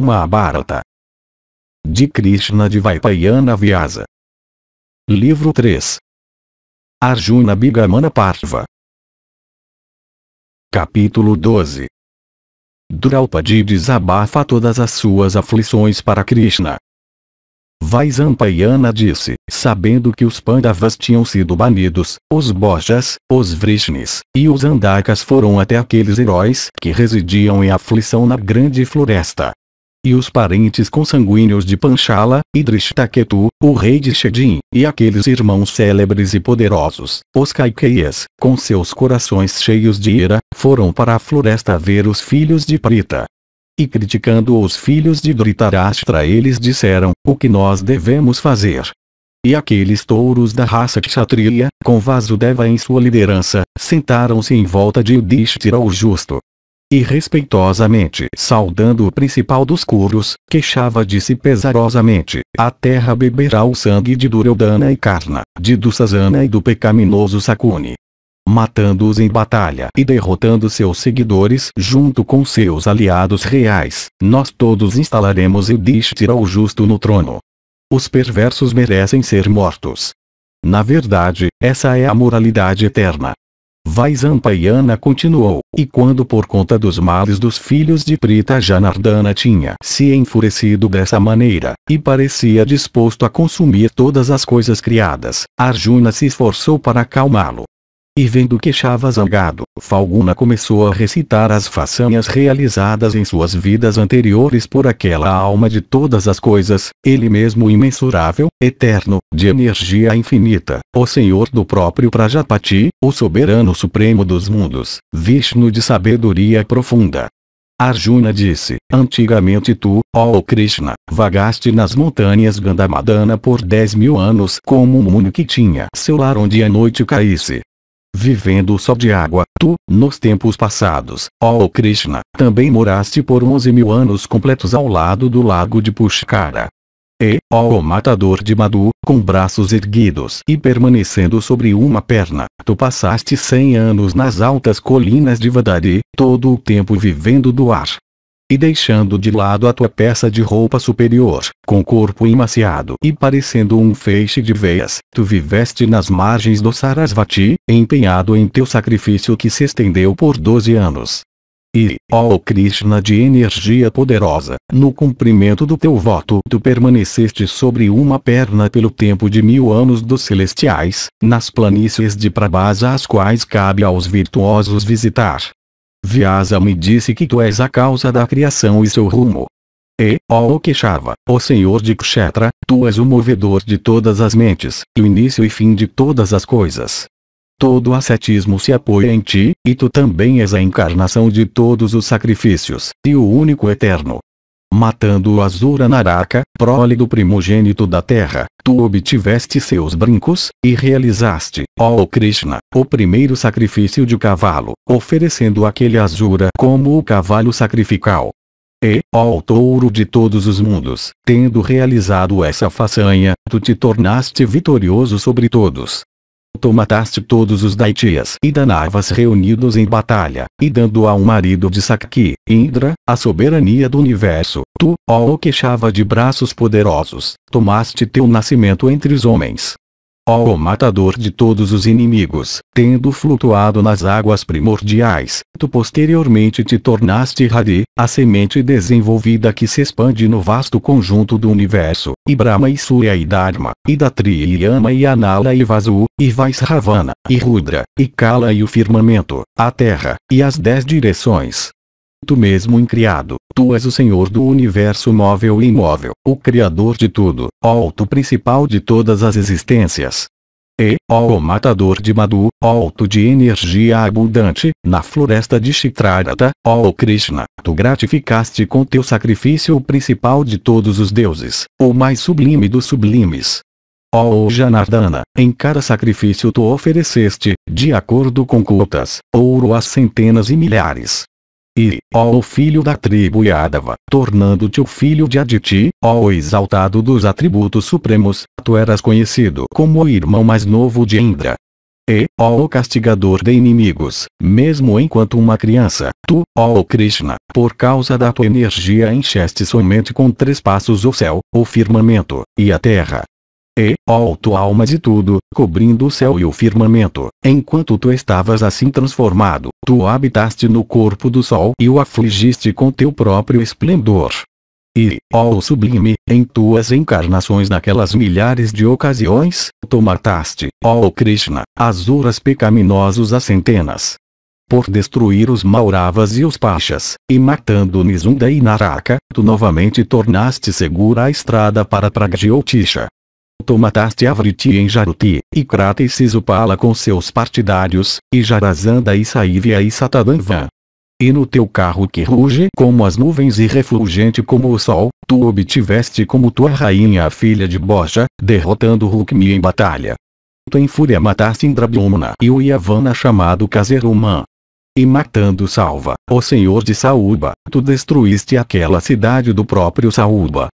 uma Mahabharata. De Krishna de Vaipayana Vyasa. Livro 3. Arjuna Bigamana Parva. Capítulo 12. Draupadi desabafa todas as suas aflições para Krishna. Vaisampayana disse, sabendo que os Pandavas tinham sido banidos, os Bojas, os Vrishnis, e os Andakas foram até aqueles heróis que residiam em aflição na grande floresta e os parentes consanguíneos de Panchala, Idrishtaketu, o rei de Shedin, e aqueles irmãos célebres e poderosos, os Kaikeyas, com seus corações cheios de ira, foram para a floresta ver os filhos de Prita. E criticando os filhos de Dhritarashtra eles disseram, o que nós devemos fazer? E aqueles touros da raça Kshatriya, com Vasudeva em sua liderança, sentaram-se em volta de Yudhishthira o Justo, e respeitosamente saudando o principal dos curos, queixava-se pesarosamente, a terra beberá o sangue de Duryodhana e Karna, de Dussasana e do pecaminoso Sakuni. Matando-os em batalha e derrotando seus seguidores junto com seus aliados reais, nós todos instalaremos Yudhishthira o justo no trono. Os perversos merecem ser mortos. Na verdade, essa é a moralidade eterna. Ampayana continuou, e quando por conta dos males dos filhos de Prita Janardana tinha se enfurecido dessa maneira, e parecia disposto a consumir todas as coisas criadas, Arjuna se esforçou para acalmá-lo, e vendo que estava zangado, Falguna começou a recitar as façanhas realizadas em suas vidas anteriores por aquela alma de todas as coisas, ele mesmo imensurável, eterno, de energia infinita, o senhor do próprio Prajapati, o soberano supremo dos mundos, Vishnu de sabedoria profunda. Arjuna disse, antigamente tu, ó Krishna, vagaste nas montanhas Gandamadana por dez mil anos como um muni que tinha seu lar onde a noite caísse, vivendo sob de água, tu, nos tempos passados, ó Krishna, também moraste por onze mil anos completos ao lado do lago de Pushkara. E, ó matador de Madhu, com braços erguidos e permanecendo sobre uma perna, tu passaste cem anos nas altas colinas de Vadari, todo o tempo vivendo do ar, e deixando de lado a tua peça de roupa superior, com corpo emaciado e parecendo um feixe de veias, tu viveste nas margens do Sarasvati, empenhado em teu sacrifício que se estendeu por doze anos. E, ó Krishna de energia poderosa, no cumprimento do teu voto tu permaneceste sobre uma perna pelo tempo de mil anos dos celestiais, nas planícies de Prabhasa as quais cabe aos virtuosos visitar, Vyasa me disse que tu és a causa da criação e seu rumo. E, ó Okeshava, ó Senhor de Kshetra, tu és o movedor de todas as mentes, e o início e fim de todas as coisas. Todo ascetismo se apoia em ti, e tu também és a encarnação de todos os sacrifícios, e o único eterno, matando o Azura Naraka, prole do primogênito da terra, tu obtiveste seus brincos, e realizaste, ó oh Krishna, o primeiro sacrifício de cavalo, oferecendo aquele Azura como o cavalo sacrificial. E, ó oh touro de todos os mundos, tendo realizado essa façanha, tu te tornaste vitorioso sobre todos, tu mataste todos os Daitias e Danavas reunidos em batalha, e dando a um marido de Sakki, Indra, a soberania do universo, tu, ó o queixava de braços poderosos, tomaste teu nascimento entre os homens. Ó o matador de todos os inimigos, tendo flutuado nas águas primordiais, tu posteriormente te tornaste Hari, a semente desenvolvida que se expande no vasto conjunto do universo, e Brahma e Surya e Dharma, e Datri e Yama e Anala e Vasu, e Vaisravana, e Rudra, e Kala e o firmamento, a terra, e as dez direções. Tu mesmo incriado, tu és o Senhor do universo móvel e imóvel, o Criador de tudo, o Alto principal de todas as existências, e, ó o matador de Madhu, ó tu de energia abundante, na floresta de Chitrarata, ó Krishna, tu gratificaste com teu sacrifício o principal de todos os deuses, o mais sublime dos sublimes. Ó Janardana, em cada sacrifício tu ofereceste, de acordo com cultas, ouro às centenas e milhares, e, ó filho da tribo Yadava, tornando-te o filho de Aditi, ó exaltado dos atributos supremos, tu eras conhecido como o irmão mais novo de Indra. E, ó castigador de inimigos, mesmo enquanto uma criança, tu, ó Krishna, por causa da tua energia encheste somente com três passos o céu, o firmamento, e a terra, e, ó tua alma de tudo, cobrindo o céu e o firmamento, enquanto tu estavas assim transformado, tu habitaste no corpo do sol e o afligiste com teu próprio esplendor. E, ó sublime, em tuas encarnações naquelas milhares de ocasiões, tu mataste, ó Krishna, as uras pecaminosos a centenas, por destruir os Mauravas e os Pachas, e matando Nizunda e Naraka, tu novamente tornaste segura a estrada para Pragyotisha, Tu mataste Avriti em Jaruti, e Krata e Sisupala com seus partidários, e Jarazanda e Saívia e Satadanvan. E no teu carro que ruge como as nuvens e refulgente como o sol, tu obtiveste como tua rainha a filha de Bocha, derrotando Rukmi em batalha. Tu em fúria mataste Indrabhumna e o Yavana chamado Kazeruman. E matando Salva, o senhor de Saúba, tu destruíste aquela cidade do próprio Saúba,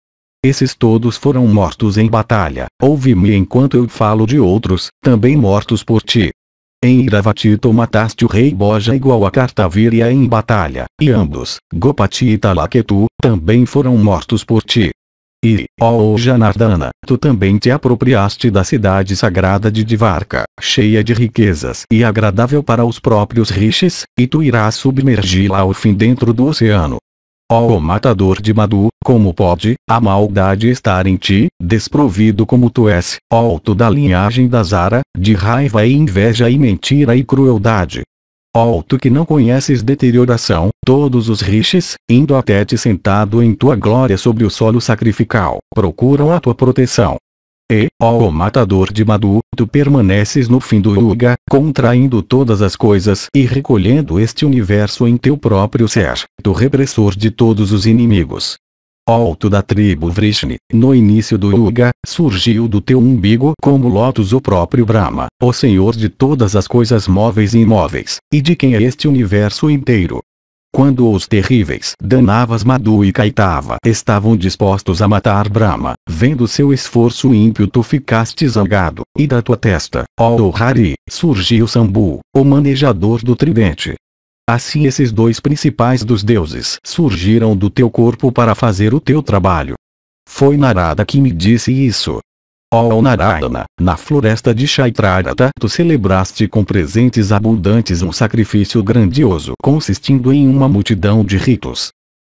esses todos foram mortos em batalha. Ouve-me enquanto eu falo de outros, também mortos por ti. Em Iravati tu mataste o rei Boja igual a Kartavirya em batalha, e ambos, Gopati e Talaketu, também foram mortos por ti. E, ó oh Janardana, tu também te apropriaste da cidade sagrada de Divarca, cheia de riquezas e agradável para os próprios rishis, e tu irás submergi-la ao fim dentro do oceano. Ó o matador de Madu, como pode a maldade estar em ti, desprovido como tu és, alto da linhagem da Zara, de raiva e inveja e mentira e crueldade? Alto oh, que não conheces deterioração, todos os rixes, indo até te sentado em tua glória sobre o solo sacrificial, procuram a tua proteção, e, ó matador de Madu, tu permaneces no fim do Yuga, contraindo todas as coisas e recolhendo este universo em teu próprio ser, tu repressor de todos os inimigos. Alto da tribo Vrishni, no início do Yuga, surgiu do teu umbigo como Lotus o próprio Brahma, o senhor de todas as coisas móveis e imóveis, e de quem é este universo inteiro. Quando os terríveis Danavas Madhu e Kaitava estavam dispostos a matar Brahma, vendo seu esforço ímpio tu ficaste zangado, e da tua testa, ó Hari, surgiu Sambu, o manejador do tridente. Assim esses dois principais dos deuses surgiram do teu corpo para fazer o teu trabalho. Foi Narada que me disse isso, Ó Narayana, na floresta de Chaitrarata tu celebraste com presentes abundantes um sacrifício grandioso consistindo em uma multidão de ritos.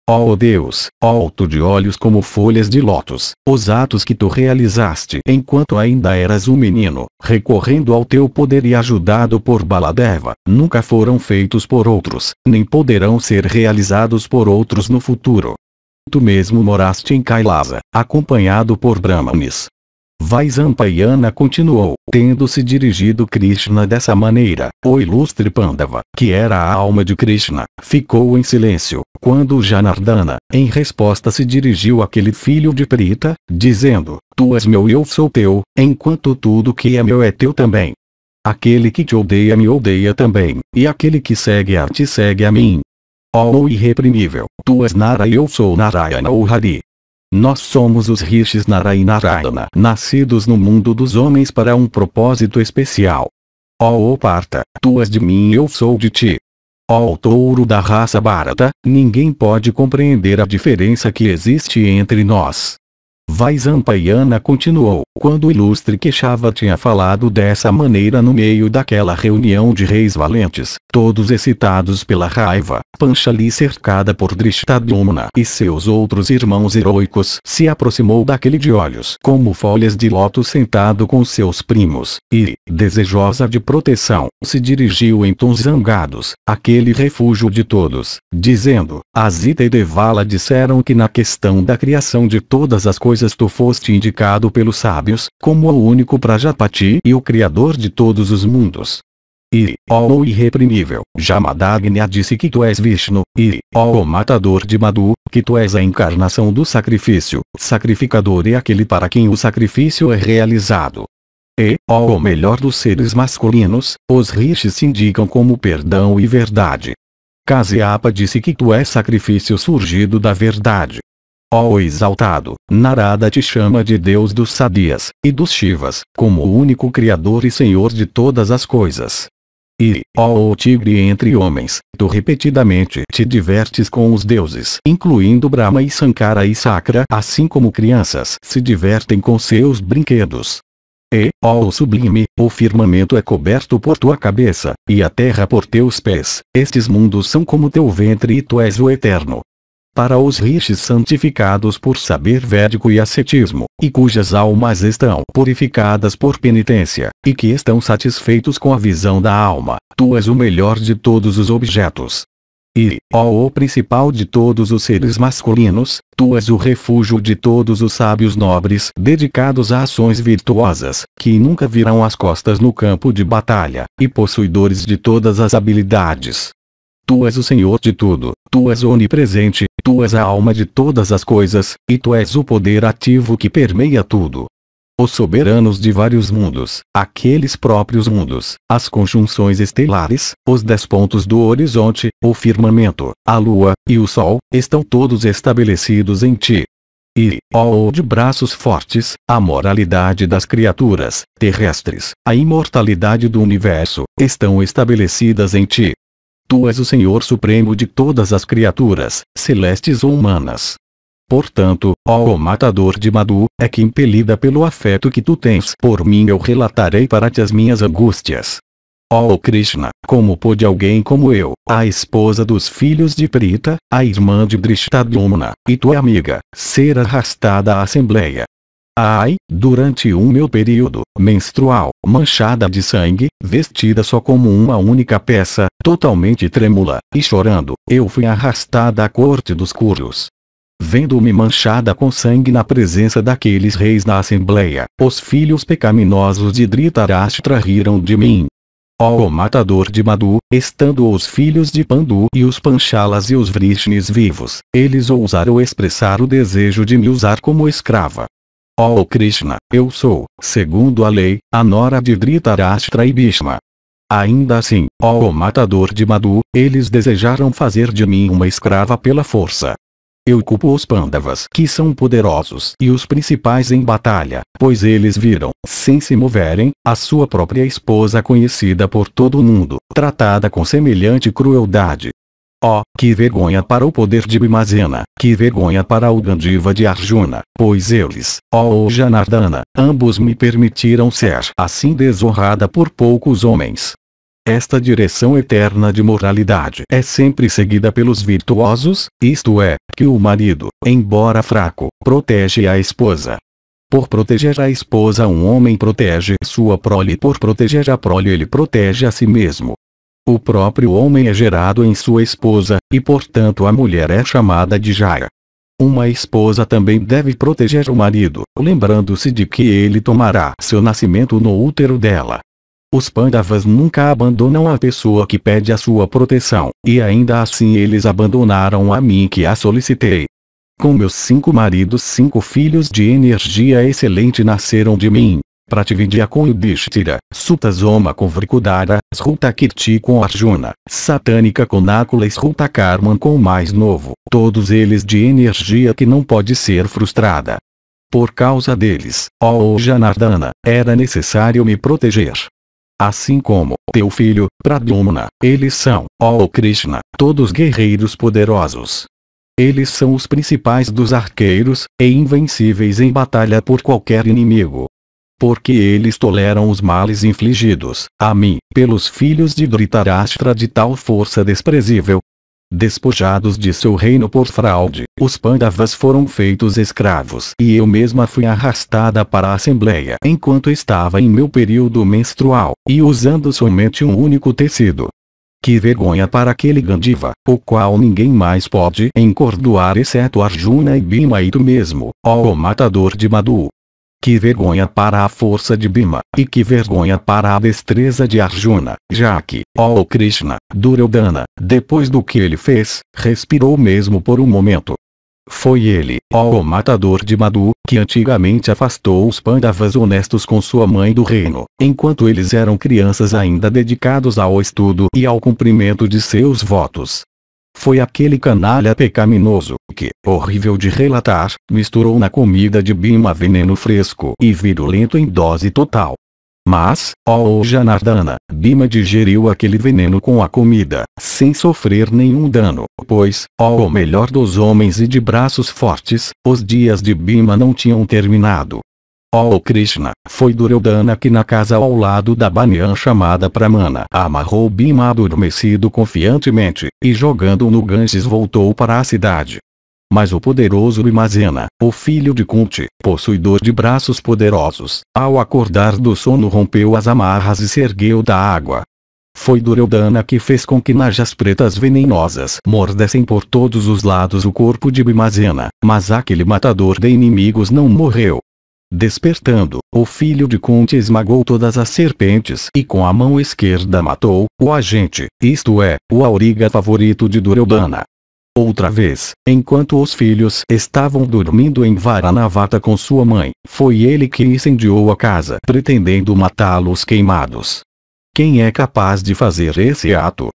Ó Deus, ó tu de olhos como folhas de lótus, os atos que tu realizaste enquanto ainda eras um menino, recorrendo ao teu poder e ajudado por Baladeva, nunca foram feitos por outros, nem poderão ser realizados por outros no futuro. Tu mesmo moraste em Kailasa, acompanhado por Brahmanis, Vaisampayana continuou, tendo-se dirigido Krishna dessa maneira, o ilustre Pandava, que era a alma de Krishna, ficou em silêncio, quando Janardana, em resposta se dirigiu àquele filho de Prita, dizendo, Tu és meu e eu sou teu, enquanto tudo que é meu é teu também. Aquele que te odeia me odeia também, e aquele que segue a ti segue a mim. Ó oh, irreprimível, tu és Nara e eu sou Narayana ou Hari, nós somos os Rishis Narayanarayana, nascidos no mundo dos homens para um propósito especial. Ó oh, oh Parta, tu és de mim e eu sou de ti. Ó oh, touro da raça Bharata, ninguém pode compreender a diferença que existe entre nós. Vai continuou, quando o ilustre Queixava tinha falado dessa maneira no meio daquela reunião de reis valentes, todos excitados pela raiva, Panchali cercada por Drishtadyumna e seus outros irmãos heroicos, se aproximou daquele de olhos como folhas de loto sentado com seus primos, e, desejosa de proteção, se dirigiu em tons zangados, aquele refúgio de todos, dizendo, Asita e Devala disseram que na questão da criação de todas as coisas coisas tu foste indicado pelos sábios, como o único Prajapati e o Criador de todos os mundos. E, ó irreprimível, Jamadagnya disse que tu és Vishnu, e, ó matador de Madhu, que tu és a encarnação do sacrifício, sacrificador e é aquele para quem o sacrifício é realizado. E, ó o melhor dos seres masculinos, os rishis se indicam como perdão e verdade. Kasyapa disse que tu és sacrifício surgido da verdade. Ó exaltado, Narada te chama de Deus dos Sadias, e dos Shivas, como o único Criador e Senhor de todas as coisas. E, ó tigre entre homens, tu repetidamente te divertes com os deuses, incluindo Brahma e Sankara e Sakra, assim como crianças se divertem com seus brinquedos. E, ó sublime, o firmamento é coberto por tua cabeça, e a terra por teus pés, estes mundos são como teu ventre e tu és o eterno, para os rishis santificados por saber védico e ascetismo, e cujas almas estão purificadas por penitência, e que estão satisfeitos com a visão da alma, tu és o melhor de todos os objetos. E, ó o principal de todos os seres masculinos, tu és o refúgio de todos os sábios nobres dedicados a ações virtuosas, que nunca virão as costas no campo de batalha, e possuidores de todas as habilidades, Tu és o Senhor de tudo, Tu és onipresente, Tu és a alma de todas as coisas, e Tu és o poder ativo que permeia tudo. Os soberanos de vários mundos, aqueles próprios mundos, as conjunções estelares, os dez pontos do horizonte, o firmamento, a lua, e o sol, estão todos estabelecidos em ti. E, ó oh, de braços fortes, a moralidade das criaturas terrestres, a imortalidade do universo, estão estabelecidas em ti. Tu és o Senhor Supremo de todas as criaturas, celestes ou humanas. Portanto, ó matador de Madu, é que impelida pelo afeto que tu tens por mim eu relatarei para ti as minhas angústias. Ó Krishna, como pôde alguém como eu, a esposa dos filhos de Prita, a irmã de Drishtadumna, e tua amiga, ser arrastada à assembleia, Ai, durante o meu período menstrual, manchada de sangue, vestida só como uma única peça, totalmente trêmula, e chorando, eu fui arrastada à corte dos curios. Vendo-me manchada com sangue na presença daqueles reis na assembleia, os filhos pecaminosos de Dhritarashtra riram de mim. Ó oh, matador de Madhu, estando os filhos de Pandu e os Panchalas e os Vrishnis vivos, eles ousaram expressar o desejo de me usar como escrava, Oh Krishna, eu sou, segundo a lei, a nora de Dhritarashtra e Bhishma. Ainda assim, ó oh matador de Madhu, eles desejaram fazer de mim uma escrava pela força. Eu culpo os Pandavas que são poderosos e os principais em batalha, pois eles viram, sem se moverem, a sua própria esposa conhecida por todo o mundo, tratada com semelhante crueldade. Oh, que vergonha para o poder de Bhimazena, que vergonha para o Gandiva de Arjuna, pois eles, ó oh Janardana, ambos me permitiram ser assim desonrada por poucos homens. Esta direção eterna de moralidade é sempre seguida pelos virtuosos, isto é, que o marido, embora fraco, protege a esposa, por proteger a esposa um homem protege sua prole por proteger a prole ele protege a si mesmo, o próprio homem é gerado em sua esposa, e portanto a mulher é chamada de Jaya. Uma esposa também deve proteger o marido, lembrando-se de que ele tomará seu nascimento no útero dela. Os Pandavas nunca abandonam a pessoa que pede a sua proteção, e ainda assim eles abandonaram a mim que a solicitei. Com meus cinco maridos, cinco filhos de energia excelente nasceram de mim, Pratividya com Yudhishthira, Sutasoma com Vrikudara, Kirti com Arjuna, Satânica com Nakula e Karman com o mais novo, todos eles de energia que não pode ser frustrada. Por causa deles, ó oh Janardana, era necessário me proteger. Assim como teu filho, Pradyumna, eles são, ó oh Krishna, todos guerreiros poderosos. Eles são os principais dos arqueiros, e invencíveis em batalha por qualquer inimigo, porque eles toleram os males infligidos a mim pelos filhos de Dhritarashtra de tal força desprezível. Despojados de seu reino por fraude, os Pandavas foram feitos escravos e eu mesma fui arrastada para a assembleia enquanto estava em meu período menstrual, e usando somente um único tecido. Que vergonha para aquele Gandiva, o qual ninguém mais pode encordoar exceto Arjuna e Bhima e tu mesmo, ó matador de Madhu. Que vergonha para a força de Bima, e que vergonha para a destreza de Arjuna, já que, ó oh Krishna, Duryodhana, depois do que ele fez, respirou mesmo por um momento. Foi ele, ó oh matador de Madhu, que antigamente afastou os pandavas honestos com sua mãe do reino, enquanto eles eram crianças ainda dedicados ao estudo e ao cumprimento de seus votos, foi aquele canalha pecaminoso, que, horrível de relatar, misturou na comida de Bima veneno fresco e virulento em dose total. Mas, ó oh, Janardana, Bima digeriu aquele veneno com a comida, sem sofrer nenhum dano, pois, ó oh, o melhor dos homens e de braços fortes, os dias de Bima não tinham terminado. Oh Krishna, foi Duryodhana que na casa ao lado da Banyan chamada Pramana amarrou Bhima adormecido confiantemente, e jogando-o no Ganges voltou para a cidade. Mas o poderoso Bhimazena, o filho de Kunti, possuidor de braços poderosos, ao acordar do sono rompeu as amarras e se ergueu da água. Foi Duryodhana que fez com que najas pretas venenosas mordessem por todos os lados o corpo de Bhimazena, mas aquele matador de inimigos não morreu. Despertando, o filho de Kunti esmagou todas as serpentes e com a mão esquerda matou o agente, isto é, o auriga favorito de Duryodhana. Outra vez, enquanto os filhos estavam dormindo em Varanavata com sua mãe, foi ele que incendiou a casa pretendendo matá-los queimados. Quem é capaz de fazer esse ato,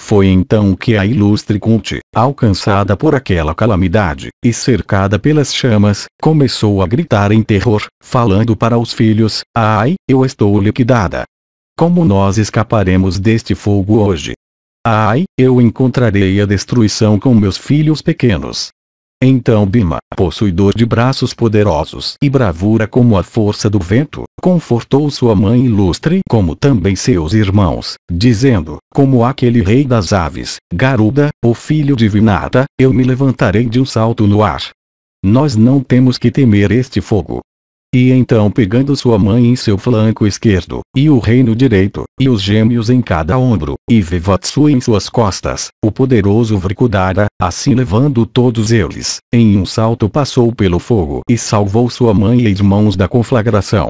foi então que a ilustre Cult, alcançada por aquela calamidade, e cercada pelas chamas, começou a gritar em terror, falando para os filhos, ai, eu estou liquidada. Como nós escaparemos deste fogo hoje? Ai, eu encontrarei a destruição com meus filhos pequenos. Então Bima, possuidor de braços poderosos e bravura como a força do vento, confortou sua mãe ilustre como também seus irmãos, dizendo, como aquele rei das aves, Garuda, o filho de Vinata, eu me levantarei de um salto no ar. Nós não temos que temer este fogo, e então pegando sua mãe em seu flanco esquerdo, e o reino direito, e os gêmeos em cada ombro, e Vevatsu em suas costas, o poderoso Vrikudara, assim levando todos eles, em um salto passou pelo fogo e salvou sua mãe e irmãos da conflagração.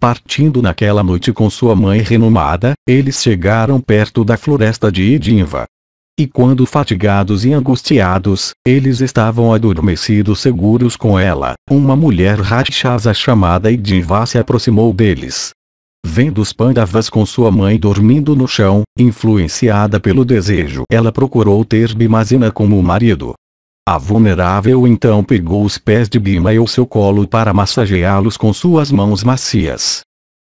Partindo naquela noite com sua mãe renomada, eles chegaram perto da floresta de Idinva, e quando fatigados e angustiados, eles estavam adormecidos seguros com ela, uma mulher Rakshasa chamada Idiva se aproximou deles. Vendo os Pandavas com sua mãe dormindo no chão, influenciada pelo desejo, ela procurou ter Bhimasena como marido. A vulnerável então pegou os pés de Bhima e o seu colo para massageá-los com suas mãos macias.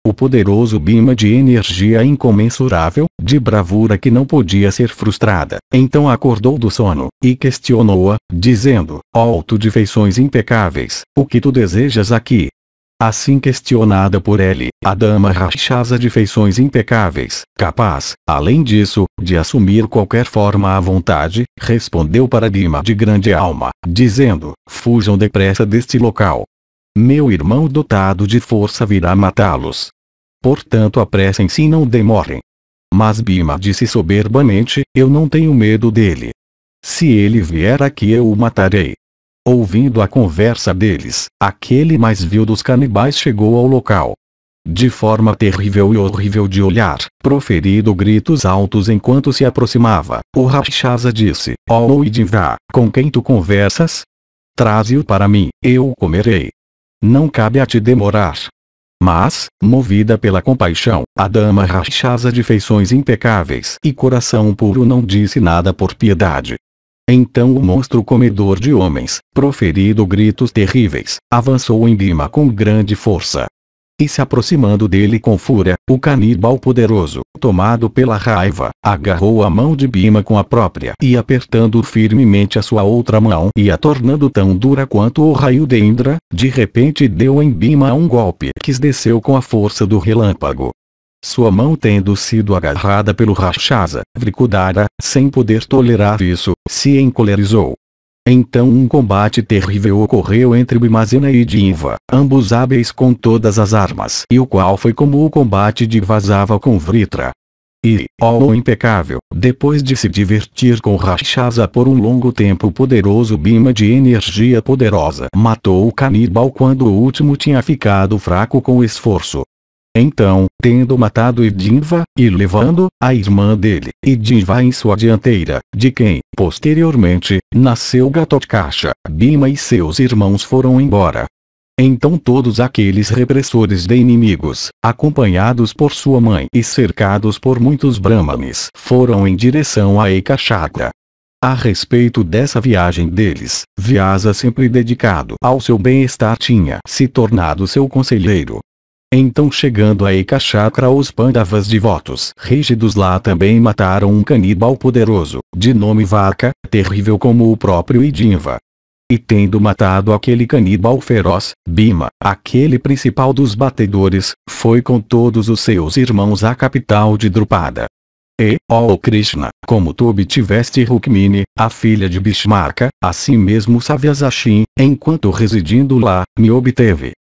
O poderoso bima de energia incomensurável, de bravura que não podia ser frustrada, então acordou do sono, e questionou-a, dizendo, alto oh, de feições impecáveis, o que tu desejas aqui? Assim questionada por ele, a dama rachasa de feições impecáveis, capaz, além disso, de assumir qualquer forma à vontade, respondeu para Bima de grande alma, dizendo, fujam depressa deste local. Meu irmão dotado de força virá matá-los. Portanto apressem-se e não demorem. Mas Bima disse soberbamente, eu não tenho medo dele. Se ele vier aqui eu o matarei. Ouvindo a conversa deles, aquele mais vil dos canibais chegou ao local. De forma terrível e horrível de olhar, proferido gritos altos enquanto se aproximava, o Rakshasa disse, Ó oh, Idivá, com quem tu conversas? Traze-o para mim, eu o comerei. Não cabe a te demorar, mas, movida pela compaixão, a dama rachaza de feições impecáveis e coração puro não disse nada por piedade. Então o monstro comedor de homens, proferido gritos terríveis, avançou em Bima com grande força, e se aproximando dele com fúria, o canibal poderoso, tomado pela raiva, agarrou a mão de Bima com a própria e apertando firmemente a sua outra mão e a tornando tão dura quanto o raio de Indra, de repente deu em Bima um golpe que desceu com a força do relâmpago. Sua mão tendo sido agarrada pelo Rashasa, Vrikudara, sem poder tolerar isso, se encolerizou então um combate terrível ocorreu entre Bimazena e Diva, ambos hábeis com todas as armas, e o qual foi como o combate de Vazava com Vritra. E, ó oh, impecável, depois de se divertir com Rakshasa por um longo tempo o poderoso Bima de energia poderosa matou o canibal quando o último tinha ficado fraco com esforço, então, tendo matado Idinva, e levando, a irmã dele, Idinva em sua dianteira, de quem, posteriormente, nasceu Gatotkacha, Bima e seus irmãos foram embora. Então todos aqueles repressores de inimigos, acompanhados por sua mãe e cercados por muitos brahmanes, foram em direção a Ekachakra. A respeito dessa viagem deles, Vyasa sempre dedicado ao seu bem-estar tinha se tornado seu conselheiro, então chegando a Ekachakra os Pandavas devotos rígidos lá também mataram um canibal poderoso, de nome Vaca, terrível como o próprio Idinva. E tendo matado aquele canibal feroz, Bima, aquele principal dos batedores, foi com todos os seus irmãos à capital de Drupada. E, ó oh Krishna, como tu obtiveste Rukmini, a filha de Bishmarka, assim mesmo Savyasachin, enquanto residindo lá, me obteve.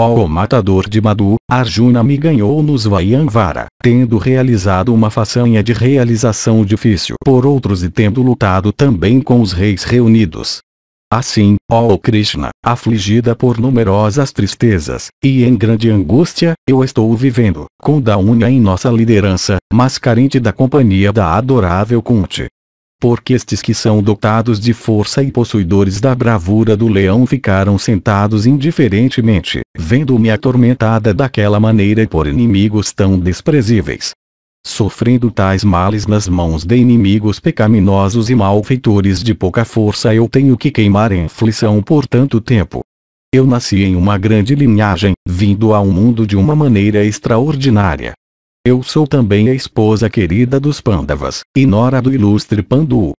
Ó o matador de Madhu, Arjuna me ganhou nos Vayanvara, tendo realizado uma façanha de realização difícil por outros e tendo lutado também com os reis reunidos. Assim, ó Krishna, afligida por numerosas tristezas, e em grande angústia, eu estou vivendo, com Dauna em nossa liderança, mas carente da companhia da adorável Kunti, porque estes que são dotados de força e possuidores da bravura do leão ficaram sentados indiferentemente, vendo-me atormentada daquela maneira por inimigos tão desprezíveis. Sofrendo tais males nas mãos de inimigos pecaminosos e malfeitores de pouca força eu tenho que queimar em aflição por tanto tempo. Eu nasci em uma grande linhagem, vindo ao mundo de uma maneira extraordinária, eu sou também a esposa querida dos Pandavas, e nora do ilustre Pandu.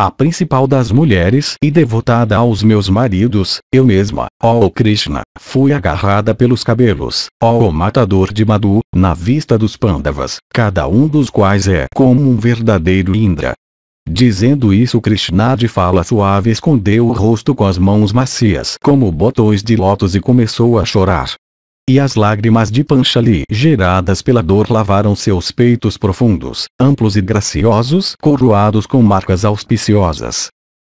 A principal das mulheres e devotada aos meus maridos, eu mesma, ó oh Krishna, fui agarrada pelos cabelos, ó oh matador de Madhu, na vista dos Pandavas, cada um dos quais é como um verdadeiro Indra. Dizendo isso Krishna de fala suave escondeu o rosto com as mãos macias como botões de lótus e começou a chorar. E as lágrimas de Panchali, geradas pela dor, lavaram seus peitos profundos, amplos e graciosos, coroados com marcas auspiciosas.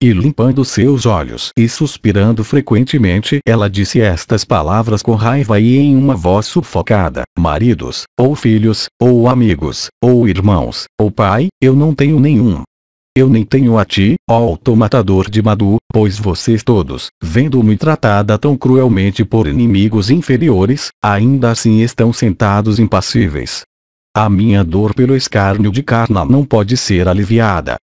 E limpando seus olhos e suspirando frequentemente, ela disse estas palavras com raiva e em uma voz sufocada: Maridos, ou filhos, ou amigos, ou irmãos, ou pai, eu não tenho nenhum. Eu nem tenho a ti, ó automatador de Madu, pois vocês todos, vendo-me tratada tão cruelmente por inimigos inferiores, ainda assim estão sentados impassíveis. A minha dor pelo escárnio de Karna não pode ser aliviada.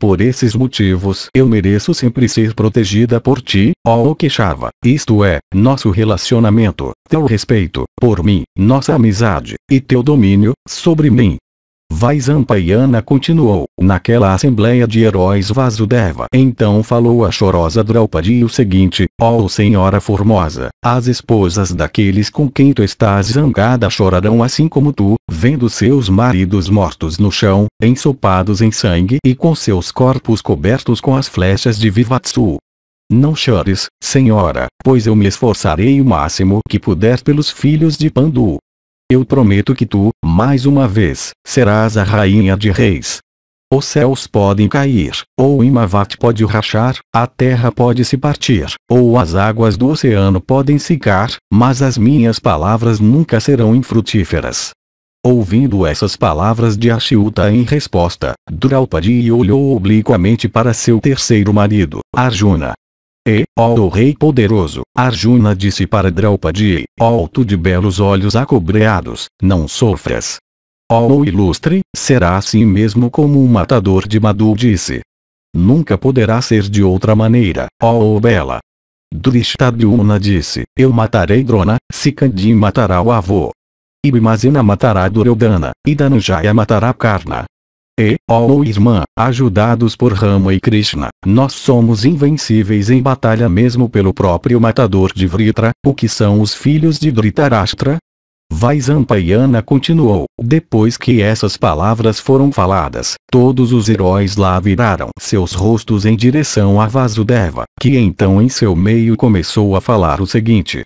Por esses motivos eu mereço sempre ser protegida por ti, ó Okechava, isto é, nosso relacionamento, teu respeito, por mim, nossa amizade, e teu domínio, sobre mim, Vaisampayana continuou, naquela assembleia de heróis Vasudeva. Então falou a chorosa Draupadi o seguinte, ó oh senhora formosa, as esposas daqueles com quem tu estás zangada chorarão assim como tu, vendo seus maridos mortos no chão, ensopados em sangue e com seus corpos cobertos com as flechas de Vivatsu. Não chores, senhora, pois eu me esforçarei o máximo que puder pelos filhos de Pandu. Eu prometo que tu, mais uma vez, serás a rainha de reis. Os céus podem cair, ou o Imavat pode rachar, a terra pode se partir, ou as águas do oceano podem secar, mas as minhas palavras nunca serão infrutíferas. Ouvindo essas palavras de Ashiuta em resposta, Draupadi olhou obliquamente para seu terceiro marido, Arjuna, e, ó o rei poderoso, Arjuna disse para Draupadi, ó tu de belos olhos acobreados, não sofras. Ó ilustre, será assim mesmo como o matador de Madhu disse. Nunca poderá ser de outra maneira, ó bela. Drishtadyumna disse, eu matarei Drona, Sikandi matará o avô. Ibhimasena matará Duryodhana, e Danujaya matará Karna. E, ó oh, irmã, ajudados por Rama e Krishna, nós somos invencíveis em batalha mesmo pelo próprio matador de Vritra, o que são os filhos de Dhritarashtra? Vaisampayana continuou, depois que essas palavras foram faladas, todos os heróis lá viraram seus rostos em direção a Vasudeva, que então em seu meio começou a falar o seguinte,